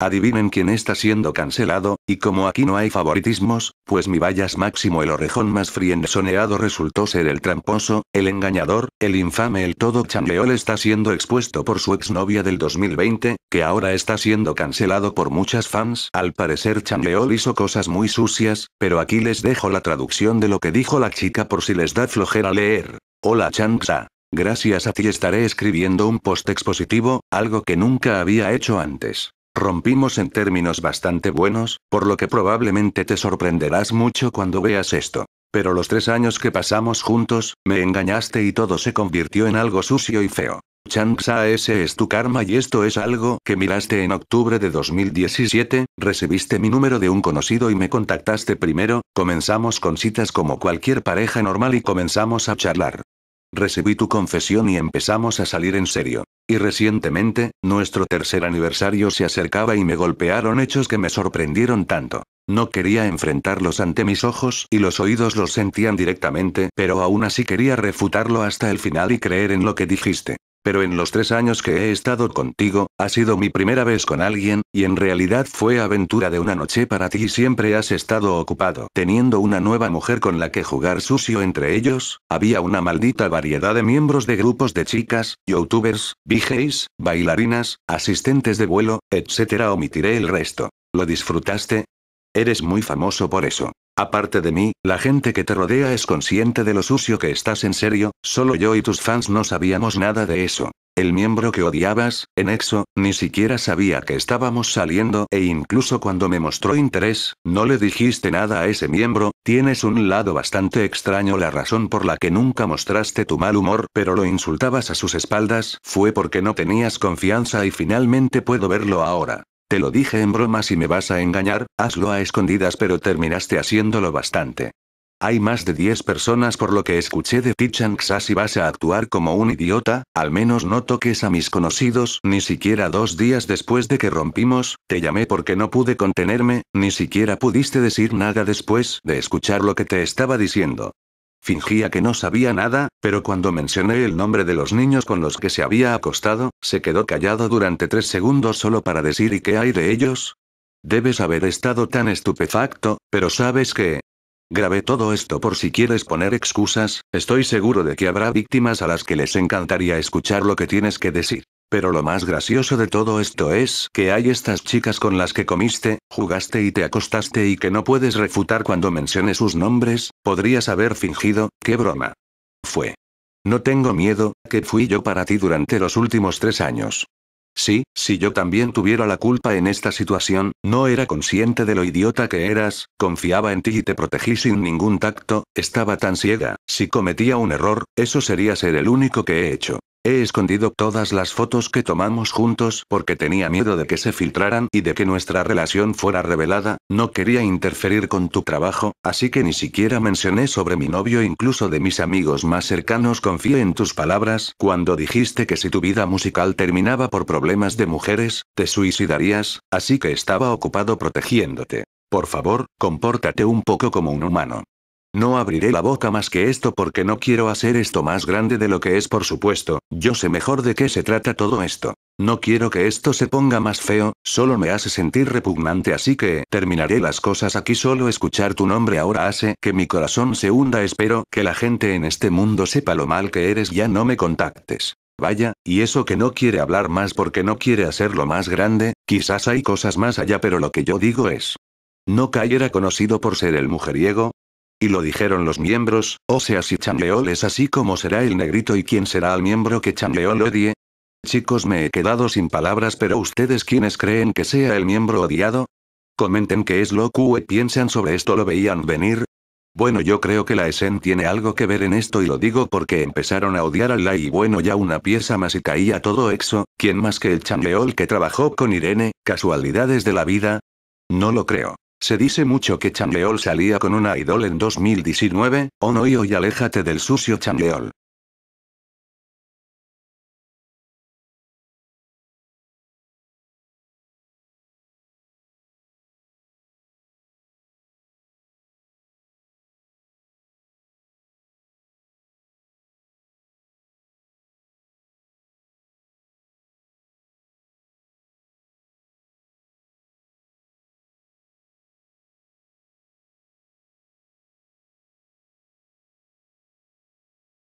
Adivinen quién está siendo cancelado, y como aquí no hay favoritismos, pues mi vallas máximo el orejón más soneado resultó ser el tramposo, el engañador, el infame el todo chanleol está siendo expuesto por su exnovia del 2020, que ahora está siendo cancelado por muchas fans. Al parecer Leol hizo cosas muy sucias, pero aquí les dejo la traducción de lo que dijo la chica por si les da flojera leer. Hola Chanxa. Gracias a ti estaré escribiendo un post expositivo, algo que nunca había hecho antes. Rompimos en términos bastante buenos, por lo que probablemente te sorprenderás mucho cuando veas esto. Pero los tres años que pasamos juntos, me engañaste y todo se convirtió en algo sucio y feo. Changsa, ese es tu karma y esto es algo que miraste en octubre de 2017, recibiste mi número de un conocido y me contactaste primero, comenzamos con citas como cualquier pareja normal y comenzamos a charlar. Recibí tu confesión y empezamos a salir en serio. Y recientemente, nuestro tercer aniversario se acercaba y me golpearon hechos que me sorprendieron tanto. No quería enfrentarlos ante mis ojos y los oídos los sentían directamente, pero aún así quería refutarlo hasta el final y creer en lo que dijiste. Pero en los tres años que he estado contigo, ha sido mi primera vez con alguien, y en realidad fue aventura de una noche para ti y siempre has estado ocupado. Teniendo una nueva mujer con la que jugar sucio entre ellos, había una maldita variedad de miembros de grupos de chicas, youtubers, VJs, bailarinas, asistentes de vuelo, etc. Omitiré el resto. ¿Lo disfrutaste? Eres muy famoso por eso. Aparte de mí, la gente que te rodea es consciente de lo sucio que estás en serio, solo yo y tus fans no sabíamos nada de eso. El miembro que odiabas, en EXO, ni siquiera sabía que estábamos saliendo e incluso cuando me mostró interés, no le dijiste nada a ese miembro, tienes un lado bastante extraño la razón por la que nunca mostraste tu mal humor pero lo insultabas a sus espaldas, fue porque no tenías confianza y finalmente puedo verlo ahora. Te lo dije en broma si me vas a engañar, hazlo a escondidas pero terminaste haciéndolo bastante. Hay más de 10 personas por lo que escuché de Pichan si vas a actuar como un idiota, al menos no toques a mis conocidos, ni siquiera dos días después de que rompimos, te llamé porque no pude contenerme, ni siquiera pudiste decir nada después de escuchar lo que te estaba diciendo. Fingía que no sabía nada, pero cuando mencioné el nombre de los niños con los que se había acostado, se quedó callado durante tres segundos solo para decir ¿y qué hay de ellos? Debes haber estado tan estupefacto, pero sabes que... Grabé todo esto por si quieres poner excusas, estoy seguro de que habrá víctimas a las que les encantaría escuchar lo que tienes que decir. Pero lo más gracioso de todo esto es que hay estas chicas con las que comiste, jugaste y te acostaste y que no puedes refutar cuando menciones sus nombres, podrías haber fingido, qué broma. Fue. No tengo miedo, que fui yo para ti durante los últimos tres años. Sí, si yo también tuviera la culpa en esta situación, no era consciente de lo idiota que eras, confiaba en ti y te protegí sin ningún tacto, estaba tan ciega, si cometía un error, eso sería ser el único que he hecho. He escondido todas las fotos que tomamos juntos porque tenía miedo de que se filtraran y de que nuestra relación fuera revelada, no quería interferir con tu trabajo, así que ni siquiera mencioné sobre mi novio, incluso de mis amigos más cercanos confié en tus palabras cuando dijiste que si tu vida musical terminaba por problemas de mujeres, te suicidarías, así que estaba ocupado protegiéndote. Por favor, compórtate un poco como un humano. No abriré la boca más que esto porque no quiero hacer esto más grande de lo que es, por supuesto, yo sé mejor de qué se trata todo esto. No quiero que esto se ponga más feo, solo me hace sentir repugnante así que terminaré las cosas aquí solo escuchar tu nombre ahora hace que mi corazón se hunda espero que la gente en este mundo sepa lo mal que eres ya no me contactes. Vaya, y eso que no quiere hablar más porque no quiere hacerlo más grande, quizás hay cosas más allá pero lo que yo digo es... No cayera conocido por ser el mujeriego, y lo dijeron los miembros, o sea si Chamleol es así como será el negrito y quién será el miembro que Chamleol odie. Chicos me he quedado sin palabras pero ustedes quienes creen que sea el miembro odiado? Comenten que es lo que piensan sobre esto lo veían venir. Bueno yo creo que la Esen tiene algo que ver en esto y lo digo porque empezaron a odiar a la y bueno ya una pieza más y caía todo exo, ¿quién más que el Chamleol que trabajó con Irene, casualidades de la vida? No lo creo. Se dice mucho que Chamleol salía con una idol en 2019, o no y hoy aléjate del sucio Chamleol.